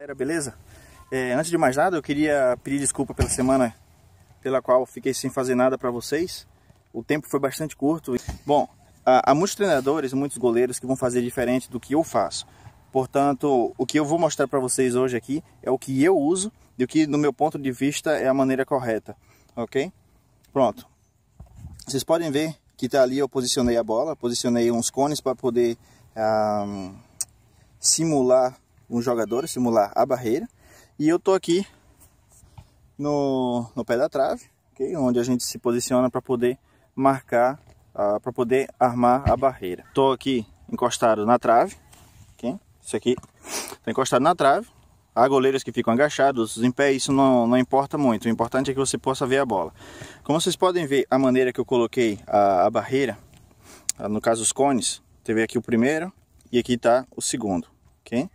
era beleza? É, antes de mais nada, eu queria pedir desculpa pela semana pela qual fiquei sem fazer nada para vocês. O tempo foi bastante curto. Bom, há, há muitos treinadores, muitos goleiros que vão fazer diferente do que eu faço. Portanto, o que eu vou mostrar para vocês hoje aqui é o que eu uso e o que, no meu ponto de vista, é a maneira correta, ok? Pronto. Vocês podem ver que tá ali eu posicionei a bola, posicionei uns cones para poder um, simular um jogador, simular a barreira. E eu tô aqui no, no pé da trave, okay? onde a gente se posiciona para poder marcar, uh, ah, para poder armar a barreira. Tô aqui encostado na trave, okay? isso aqui encostado na trave. Há goleiros que ficam agachados, em pé, isso não, não importa muito. O importante é que você possa ver a bola. Como vocês podem ver, a maneira que eu coloquei a, a barreira, ah, no caso os cones, teve aqui o primeiro e aqui está o segundo, ok?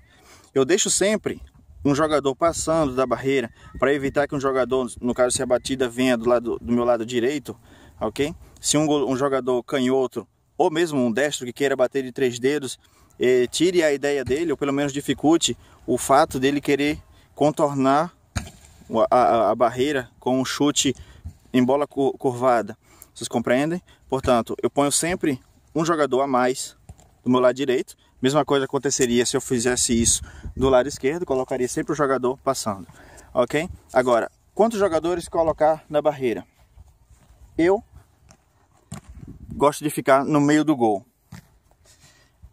Eu deixo sempre um jogador passando da barreira para evitar que um jogador, no caso se a batida venha do, lado, do meu lado direito, ok? Se um, um jogador canhoto ou mesmo um destro que queira bater de três dedos, eh, tire a ideia dele, ou pelo menos dificulte o fato dele querer contornar a, a, a barreira com um chute em bola curvada. Vocês compreendem? Portanto, eu ponho sempre um jogador a mais do meu lado direito Mesma coisa aconteceria se eu fizesse isso do lado esquerdo, colocaria sempre o jogador passando, ok? Agora, quantos jogadores colocar na barreira? Eu gosto de ficar no meio do gol.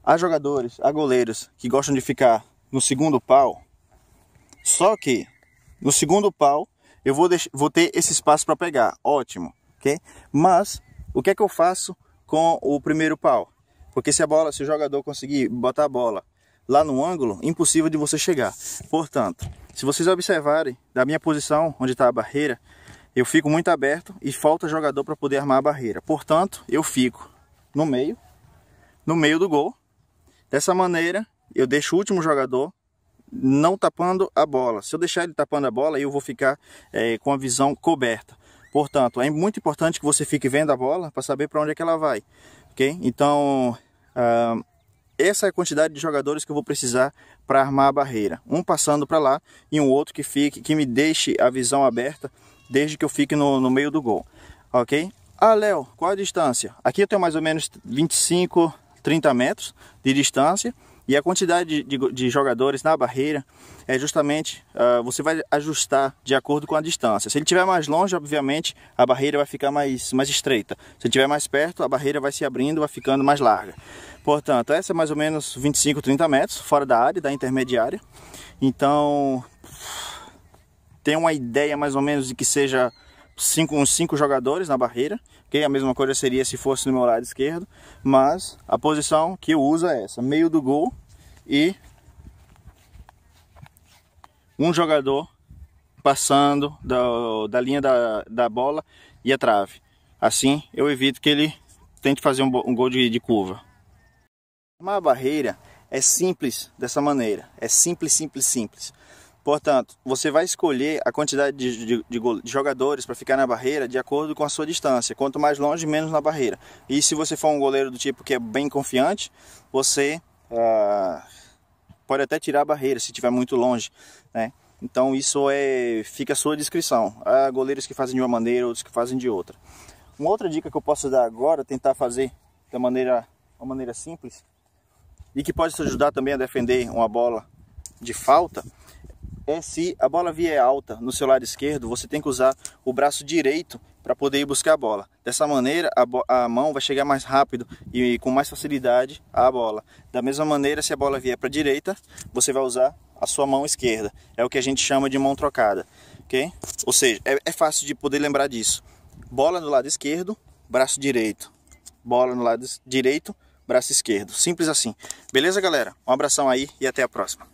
Há jogadores, há goleiros que gostam de ficar no segundo pau, só que no segundo pau eu vou, vou ter esse espaço para pegar, ótimo, ok? Mas o que é que eu faço com o primeiro pau? Porque se a bola, se o jogador conseguir botar a bola lá no ângulo, impossível de você chegar. Portanto, se vocês observarem da minha posição, onde está a barreira, eu fico muito aberto e falta jogador para poder armar a barreira. Portanto, eu fico no meio, no meio do gol. Dessa maneira, eu deixo o último jogador não tapando a bola. Se eu deixar ele tapando a bola, eu vou ficar é, com a visão coberta. Portanto, é muito importante que você fique vendo a bola para saber para onde é que ela vai ok? Então, uh, essa é a quantidade de jogadores que eu vou precisar para armar a barreira. Um passando para lá e um outro que fique, que me deixe a visão aberta desde que eu fique no, no meio do gol, ok? Ah, Léo, qual a distância? Aqui eu tenho mais ou menos 25, 30 metros de distância e a quantidade de, de, de jogadores na barreira é justamente uh, você vai ajustar de acordo com a distância. Se ele estiver mais longe, obviamente a barreira vai ficar mais, mais estreita. Se ele estiver mais perto, a barreira vai se abrindo, vai ficando mais larga. Portanto, essa é mais ou menos 25, 30 metros fora da área, da intermediária. Então, tem uma ideia mais ou menos de que seja cinco, uns cinco jogadores na barreira, ok? A mesma coisa seria se fosse no meu lado esquerdo, mas a posição que eu uso é essa, meio do gol e um jogador passando da, da linha da, da bola e a trave. Assim eu evito que ele tente fazer um, um gol de, de curva. Uma barreira é simples dessa maneira, é simples, simples, simples. Portanto, você vai escolher a quantidade de, de, de, de jogadores para ficar na barreira de acordo com a sua distância. Quanto mais longe, menos na barreira. E se você for um goleiro do tipo que é bem confiante, você ah, pode até tirar a barreira se estiver muito longe, né? Então isso é fica à sua descrição. Há goleiros que fazem de uma maneira, outros que fazem de outra. Uma outra dica que eu posso dar agora, tentar fazer da maneira uma maneira simples e que pode te ajudar também a defender uma bola de falta é se a bola vier alta no seu lado esquerdo, você tem que usar o braço direito para poder ir buscar a bola. Dessa maneira, a, a, mão vai chegar mais rápido e com mais facilidade à bola. Da mesma maneira, se a bola vier para a direita, você vai usar a sua mão esquerda. É o que a gente chama de mão trocada, ok? Ou seja, é, é fácil de poder lembrar disso. Bola no lado esquerdo, braço direito. Bola no lado direito, braço esquerdo. Simples assim. Beleza, galera? Um abração aí e até a próxima.